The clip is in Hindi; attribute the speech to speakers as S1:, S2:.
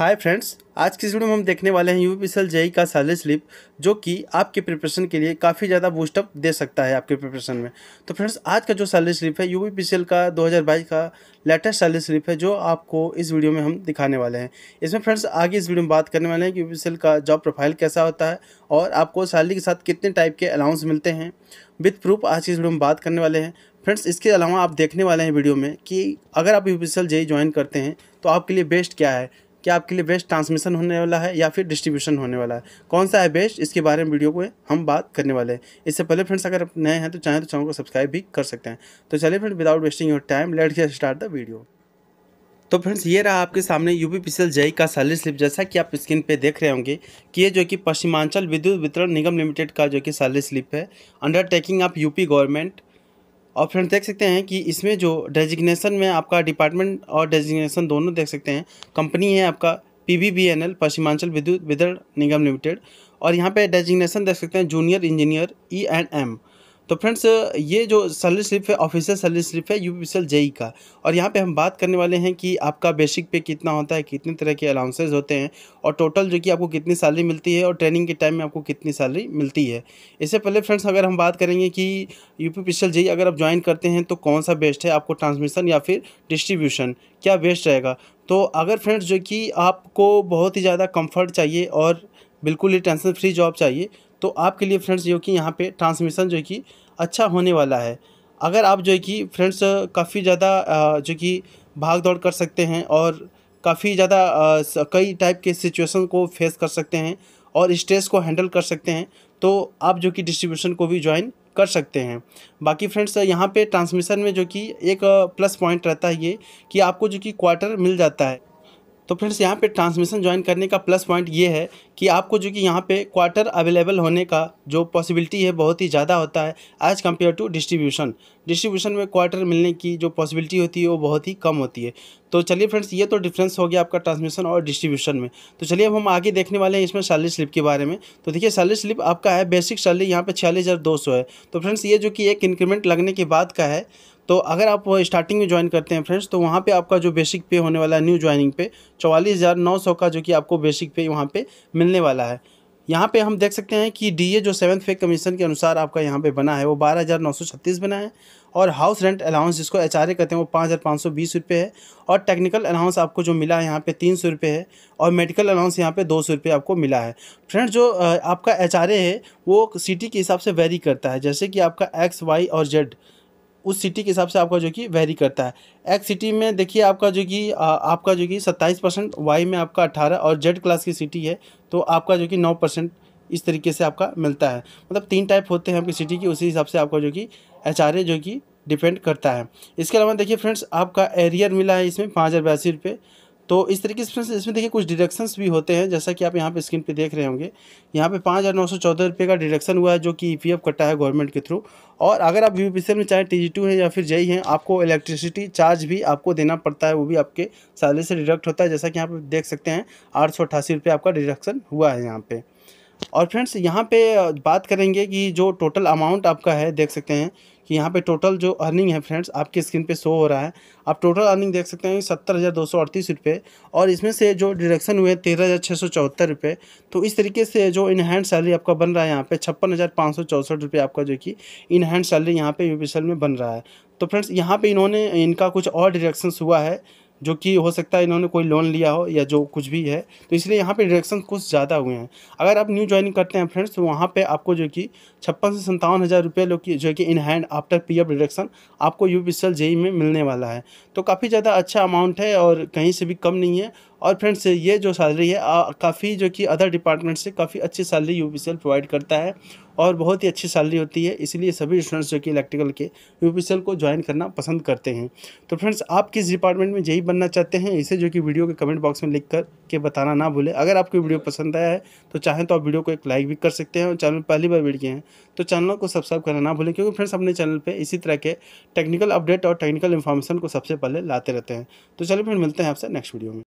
S1: हाय फ्रेंड्स आज की वीडियो में हम देखने वाले हैं यू पी जेई का सैलरी स्लिप जो कि आपके प्रिपरेशन के लिए काफ़ी ज़्यादा बूस्टअप दे सकता है आपके प्रिपरेशन में तो फ्रेंड्स आज का जो सैलरी स्लिप है यू पी का 2022 का लेटेस्ट सैलरी स्लिप है जो आपको इस वीडियो में हम दिखाने वाले हैं इसमें फ्रेंड्स आगे इस वीडियो में बात करने वाले हैं कि यू का जॉब प्रोफाइल कैसा होता है और आपको सैलरी के साथ कितने टाइप के अलाउंस मिलते हैं विथ प्रूफ आज की इस वीडियो में बात करने वाले हैं फ्रेंड्स इसके अलावा आप देखने वाले हैं वीडियो में कि अगर आप यू पी जेई ज्वाइन करते हैं तो आपके लिए बेस्ट क्या है कि आपके लिए बेस्ट ट्रांसमिशन होने वाला है या फिर डिस्ट्रीब्यूशन होने वाला है कौन सा है बेस्ट इसके बारे में वीडियो को हम बात करने वाले हैं इससे पहले फ्रेंड्स अगर आप नए हैं तो चाहें तो चैनल को सब्सक्राइब भी कर सकते हैं तो चलिए friend without wasting your time let get start the video तो फ्रेंड्स ये रहा आपके सामने यू पी पी जय का सैलरी स्लिप जैसा कि आप स्क्रीन पे देख रहे होंगे कि ये जो कि पश्चिमांचल विद्युत वितरण निगम लिमिटेड का जो कि सैलरी स्लिप है अंडरटेकिंग ऑफ यूपी गवर्नमेंट और फ्रेंड देख सकते हैं कि इसमें जो डेजिग्नेशन में आपका डिपार्टमेंट और डेजिग्नेशन दोनों देख सकते हैं कंपनी है आपका P B B N L Paschimanchal Vidyut Vitaran निगम लिमिटेड और यहाँ पे डेजिग्नेशन देख सकते हैं junior engineer E and M तो फ्रेंड्स ये जो सैलरी स्लिप है ऑफिशियल सैलरी स्लिप है यू पी जेई का और यहाँ पे हम बात करने वाले हैं कि आपका बेसिक पे कितना होता है कितने तरह के अलाउंसेज होते हैं और टोटल जो कि आपको कितनी सैलरी मिलती है और ट्रेनिंग के टाइम में आपको कितनी सैलरी मिलती है इससे पहले फ्रेंड्स अगर हम बात करेंगे कि यू पी जेई अगर आप ज्वाइन करते हैं तो कौन सा बेस्ट है आपको ट्रांसमिशन या फिर डिस्ट्रीब्यूशन क्या बेस्ट रहेगा तो अगर फ्रेंड्स जो कि आपको बहुत ही ज़्यादा कम्फर्ट चाहिए और बिल्कुल ही टेंशन फ्री जॉब चाहिए तो आपके लिए फ्रेंड्स जो कि यहाँ पे ट्रांसमिशन जो कि अच्छा होने वाला है अगर आप जो कि फ्रेंड्स काफ़ी ज़्यादा जो कि भाग दौड़ कर सकते हैं और काफ़ी ज़्यादा कई टाइप के सिचुएशन को फेस कर सकते हैं और स्ट्रेस को हैंडल कर सकते हैं तो आप जो कि डिस्ट्रीब्यूशन को भी ज्वाइन कर सकते हैं बाकी फ्रेंड्स यहाँ पे ट्रांसमिशन में जो कि एक प्लस पॉइंट रहता है ये कि आपको जो कि क्वार्टर मिल जाता है तो फ्रेंड्स यहाँ पे ट्रांसमिशन ज्वाइन करने का प्लस पॉइंट ये है कि आपको जो कि यहाँ पे क्वार्टर अवेलेबल होने का जो पॉसिबिलिटी है बहुत ही ज़्यादा होता है as compare to distribution distribution में क्वार्टर मिलने की जो पॉसिबिलिटी होती है वो बहुत ही कम होती है तो चलिए फ्रेंड्स ये तो डिफरेंस हो गया आपका ट्रांसमिशन और डिस्ट्रीब्यूशन में तो चलिए अब हम आगे देखने वाले हैं इसमें सैलरी स्लिप के बारे में तो देखिए सैलरी स्लिप आपका है बेसिक सैलरी यहाँ पर छियालीस हज़ार दो सौ है तो फ्रेंड्स ये जो कि एक इंक्रीमेंट लगने के बाद का है तो अगर आप स्टार्टिंग में ज्वाइन करते हैं फ्रेंड्स तो वहाँ पे आपका जो बेसिक पे होने वाला है न्यू ज्वाइनिंग पे चौवालीस हज़ार नौ सौ का जो कि आपको बेसिक पे वहाँ पे मिलने वाला है यहाँ पे हम देख सकते हैं कि डीए जो सेवन्थ पे कमीशन के अनुसार आपका यहाँ पे बना है वो बारह हज़ार नौ सौ छत्तीस बना है और हाउस रेंट अलाउंस जिसको एच कहते हैं वो पाँच हज़ार पाँच सौ बीस रुपये है और टेक्निकल अलाउंस आपको जो मिला है यहाँ पे तीन सौ रुपये है और मेडिकल अलाउंस यहाँ पे दो सौ रुपये आपको मिला है फ्रेंड जो आपका एच है वो सिटी के हिसाब से वेरी करता है जैसे कि आपका एक्स वाई और जेड उस सिटी के हिसाब से आपका जो कि वेरी करता है एक्स सिटी में देखिए आपका जो कि आपका जो कि सत्ताईस परसेंट वाई में आपका अट्ठारह और जेड क्लास की सिटी है तो आपका जो कि नौ परसेंट इस तरीके से आपका मिलता है मतलब तीन टाइप होते हैं आपकी सिटी की उसी हिसाब से आपका जो कि एच जो कि डिपेंड करता है इसके अलावा देखिए फ्रेंड्स आपका एरियर मिला है इसमें पाँच हज़ार बयासी रुपये तो इस तरीके से फ्रेंड्स इसमें देखिए कुछ डिडक्शंस भी होते हैं जैसा कि आप यहाँ पे स्क्रीन पे देख रहे होंगे यहाँ पे पाँच हज़ार नौ सौ चौदह रुपये का डिडक्शन हुआ है जो कि ई e कटा है गवर्नमेंट के थ्रू और अगर आप यू में चाहे टी जी हैं या फिर जई e हैं आपको इलेक्ट्रिसिटी चार्ज भी आपको देना पड़ता है वो भी आपके सैलरी से डिडक्ट होता है जैसा कि यहाँ पर देख सकते हैं आठ सौ रुपये आपका डिडक्शन हुआ है यहाँ पर और फ्रेंड्स यहाँ पे बात करेंगे कि जो टोटल अमाउंट आपका है देख सकते हैं कि यहाँ पे टोटल जो अर्निंग है फ्रेंड्स आपके स्क्रीन पे शो हो रहा है आप टोटल अर्निंग देख सकते हैं सत्तर हज़ार दो सौ अड़तीस रुपये और इसमें से जो डिडक्शन हुए तेरह हज़ार छः सौ चौहत्तर रुपये तो इस तरीके से जो इनहैंड सैलरी आपका बन रहा है यहाँ पे छप्पन हज़ार पाँच सौ चौंसठ रुपये आपका जो कि इनहैंड सैलरी यहाँ पे एल में बन रहा है तो फ्रेंड्स यहाँ पर इन्होंने इनका कुछ और डिडक्शंस हुआ है जो कि हो सकता है इन्होंने कोई लोन लिया हो या जो कुछ भी है तो इसलिए यहाँ पे डिडक्शन कुछ ज़्यादा हुए हैं अगर आप न्यू ज्वाइनिंग करते हैं फ्रेंड्स तो वहाँ पे आपको जो कि छप्पन से सत्तावन हज़ार रुपये लोग की जो कि in hand after P F deduction आपको यू पी e में मिलने वाला है तो काफ़ी ज़्यादा अच्छा अमाउंट है और कहीं से भी कम नहीं है और फ्रेंड्स ये जो सैलरी है काफ़ी जो कि अदर डिपार्टमेंट से काफ़ी अच्छी सैलरी यू प्रोवाइड करता है और बहुत ही अच्छी सैलरी होती है इसीलिए सभी स्टूडेंट्स जो कि इलेक्ट्रिकल के यू को ज्वाइन करना पसंद करते हैं तो फ्रेंड्स आप किस डिपार्टमेंट में यही बनना चाहते हैं इसे जो कि वीडियो के कमेंट बॉक्स में लिख कर के बताना ना भूलें अगर आपको वीडियो पसंद आया है तो चाहें तो आप वीडियो को एक लाइक भी कर सकते हैं और चैनल पहली बार वीडियो हैं तो चैनल को सब्सक्राइब करना ना भूलें क्योंकि फ्रेंड्स अपने चैनल पर इसी तरह के टेक्निकल अपडेट और टेक्निकल इन्फॉर्मेशन को सबसे पहले लाते रहते हैं तो चलिए फिर मिलते हैं आपसे नेक्स्ट वीडियो में